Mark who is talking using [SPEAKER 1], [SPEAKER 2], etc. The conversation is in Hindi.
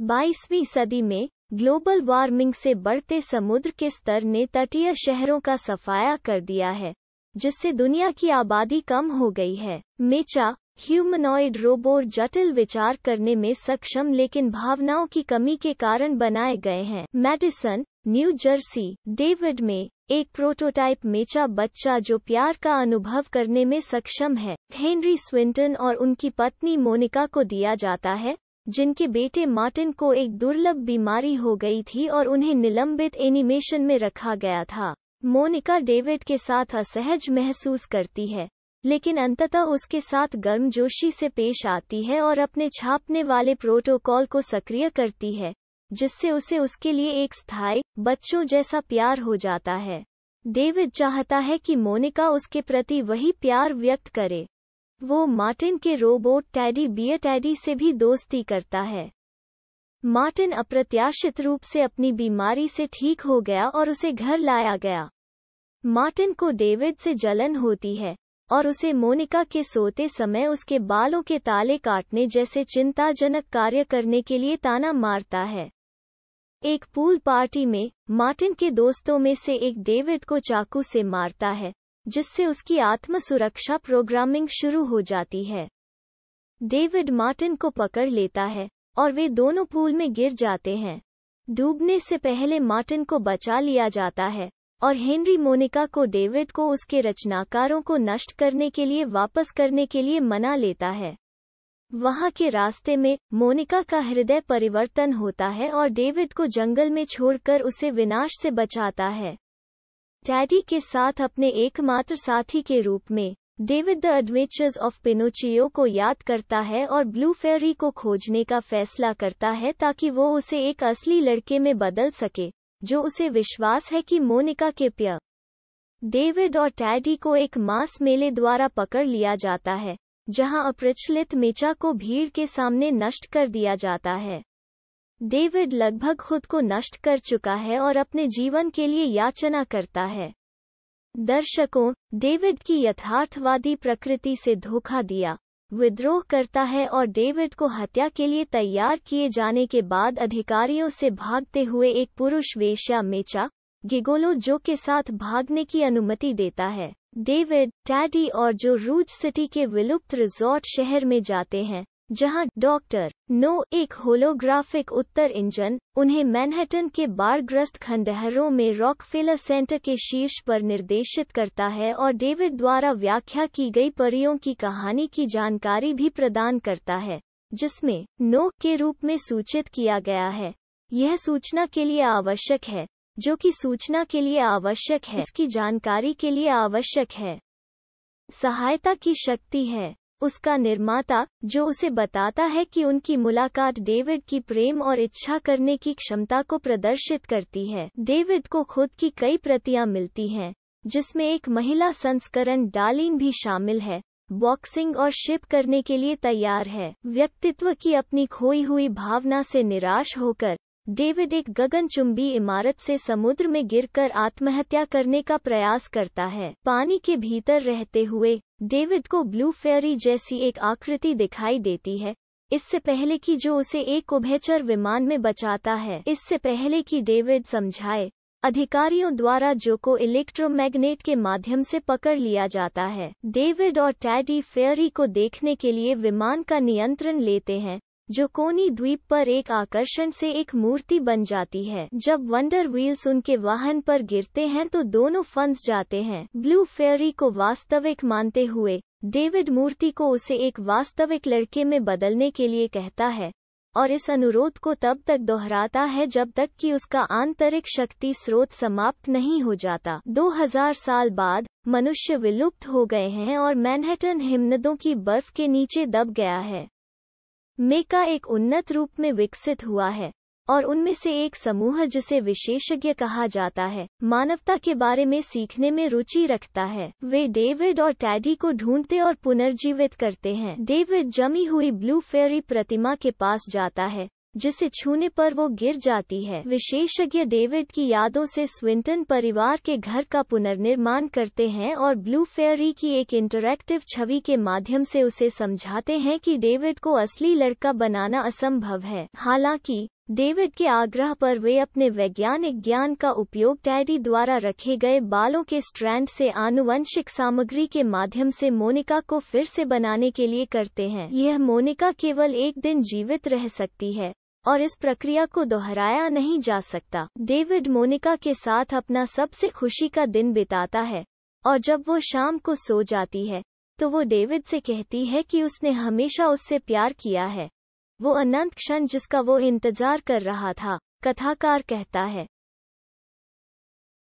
[SPEAKER 1] बाईसवीं सदी में ग्लोबल वार्मिंग से बढ़ते समुद्र के स्तर ने तटीय शहरों का सफाया कर दिया है जिससे दुनिया की आबादी कम हो गई है मेचा ह्यूमनॉइड रोबोट जटिल विचार करने में सक्षम लेकिन भावनाओं की कमी के कारण बनाए गए हैं मेडिसन न्यू जर्सी डेविड में एक प्रोटोटाइप मेचा बच्चा जो प्यार का अनुभव करने में सक्षम है हेनरी स्विंटन और उनकी पत्नी मोनिका को दिया जाता है जिनके बेटे मार्टिन को एक दुर्लभ बीमारी हो गई थी और उन्हें निलंबित एनिमेशन में रखा गया था मोनिका डेविड के साथ असहज महसूस करती है लेकिन अंततः उसके साथ गर्मजोशी से पेश आती है और अपने छापने वाले प्रोटोकॉल को सक्रिय करती है जिससे उसे उसके लिए एक स्थायी बच्चों जैसा प्यार हो जाता है डेविड चाहता है कि मोनिका उसके प्रति वही प्यार व्यक्त करे वो मार्टिन के रोबोट टैडी बियर टैडी से भी दोस्ती करता है मार्टिन अप्रत्याशित रूप से अपनी बीमारी से ठीक हो गया और उसे घर लाया गया मार्टिन को डेविड से जलन होती है और उसे मोनिका के सोते समय उसके बालों के ताले काटने जैसे चिंताजनक कार्य करने के लिए ताना मारता है एक पूल पार्टी में मार्टिन के दोस्तों में से एक डेविड को चाकू से मारता है जिससे उसकी आत्मसुरक्षा प्रोग्रामिंग शुरू हो जाती है डेविड मार्टिन को पकड़ लेता है और वे दोनों पूल में गिर जाते हैं डूबने से पहले मार्टिन को बचा लिया जाता है और हेनरी मोनिका को डेविड को उसके रचनाकारों को नष्ट करने के लिए वापस करने के लिए मना लेता है वहां के रास्ते में मोनिका का हृदय परिवर्तन होता है और डेविड को जंगल में छोड़कर उसे विनाश से बचाता है डैडी के साथ अपने एकमात्र साथी के रूप में David the adventures of Pinocchio को याद करता है और ब्लू फेरी को खोजने का फैसला करता है ताकि वो उसे एक असली लड़के में बदल सके जो उसे विश्वास है कि मोनिका के प्य डेविड और टैडी को एक मांस मेले द्वारा पकड़ लिया जाता है जहां अप्रचलित मेचा को भीड़ के सामने नष्ट कर दिया जाता है डेविड लगभग खुद को नष्ट कर चुका है और अपने जीवन के लिए याचना करता है दर्शकों डेविड की यथार्थवादी प्रकृति से धोखा दिया विद्रोह करता है और डेविड को हत्या के लिए तैयार किए जाने के बाद अधिकारियों से भागते हुए एक पुरुष वेश्या मेचा गिगोलो जो के साथ भागने की अनुमति देता है डेविड टैडी और जो रूज सिटी के विलुप्त रिजॉर्ट शहर में जाते हैं जहां डॉक्टर नो एक होलोग्राफिक उत्तर इंजन उन्हें मैनहट्टन के बाढ़ग्रस्त खंडहरों में रॉकफेलर सेंटर के शीर्ष पर निर्देशित करता है और डेविड द्वारा व्याख्या की गई परियों की कहानी की जानकारी भी प्रदान करता है जिसमें नो के रूप में सूचित किया गया है यह सूचना के लिए आवश्यक है जो कि सूचना के लिए आवश्यक है इसकी जानकारी के लिए आवश्यक है सहायता की शक्ति है उसका निर्माता जो उसे बताता है कि उनकी मुलाकात डेविड की प्रेम और इच्छा करने की क्षमता को प्रदर्शित करती है डेविड को खुद की कई प्रतियां मिलती हैं जिसमें एक महिला संस्करण डालिन भी शामिल है बॉक्सिंग और शिप करने के लिए तैयार है व्यक्तित्व की अपनी खोई हुई भावना से निराश होकर डेविड एक गगनचुंबी इमारत से समुद्र में गिरकर आत्महत्या करने का प्रयास करता है पानी के भीतर रहते हुए डेविड को ब्लू फेरी जैसी एक आकृति दिखाई देती है इससे पहले कि जो उसे एक उभयचर विमान में बचाता है इससे पहले कि डेविड समझाए अधिकारियों द्वारा जो को इलेक्ट्रोमैग्नेट के माध्यम से पकड़ लिया जाता है डेविड और टैडी फेयरी को देखने के लिए विमान का नियंत्रण लेते हैं जो कोनी द्वीप पर एक आकर्षण से एक मूर्ति बन जाती है जब वंडर व्हील्स उनके वाहन पर गिरते हैं तो दोनों फंस जाते हैं ब्लू फेरी को वास्तविक मानते हुए डेविड मूर्ति को उसे एक वास्तविक लड़के में बदलने के लिए कहता है और इस अनुरोध को तब तक दोहराता है जब तक कि उसका आंतरिक शक्ति स्रोत समाप्त नहीं हो जाता 2000 साल बाद मनुष्य विलुप्त हो गए हैं और मैनहट्टन हिमनदों की बर्फ के नीचे दब गया है मेका एक उन्नत रूप में विकसित हुआ है और उनमें से एक समूह जिसे विशेषज्ञ कहा जाता है मानवता के बारे में सीखने में रुचि रखता है वे डेविड और टैडी को ढूंढते और पुनर्जीवित करते हैं डेविड जमी हुई ब्लू फेरी प्रतिमा के पास जाता है जिसे छूने पर वो गिर जाती है विशेषज्ञ डेविड की यादों से स्विंटन परिवार के घर का पुनर्निर्माण करते हैं और ब्लू फेयरी की एक इंटरैक्टिव छवि के माध्यम से उसे समझाते हैं कि डेविड को असली लड़का बनाना असंभव है हालांकि डेविड के आग्रह पर वे अपने वैज्ञानिक ज्ञान का उपयोग टैडी द्वारा रखे गए बालों के स्ट्रैंड से आनुवंशिक सामग्री के माध्यम से मोनिका को फिर से बनाने के लिए करते हैं यह मोनिका केवल एक दिन जीवित रह सकती है और इस प्रक्रिया को दोहराया नहीं जा सकता डेविड मोनिका के साथ अपना सबसे खुशी का दिन बिताता है और जब वो शाम को सो जाती है तो वो डेविड से कहती है कि उसने हमेशा उससे प्यार किया है वो अनंत क्षण जिसका वो इंतजार कर रहा था कथाकार कहता है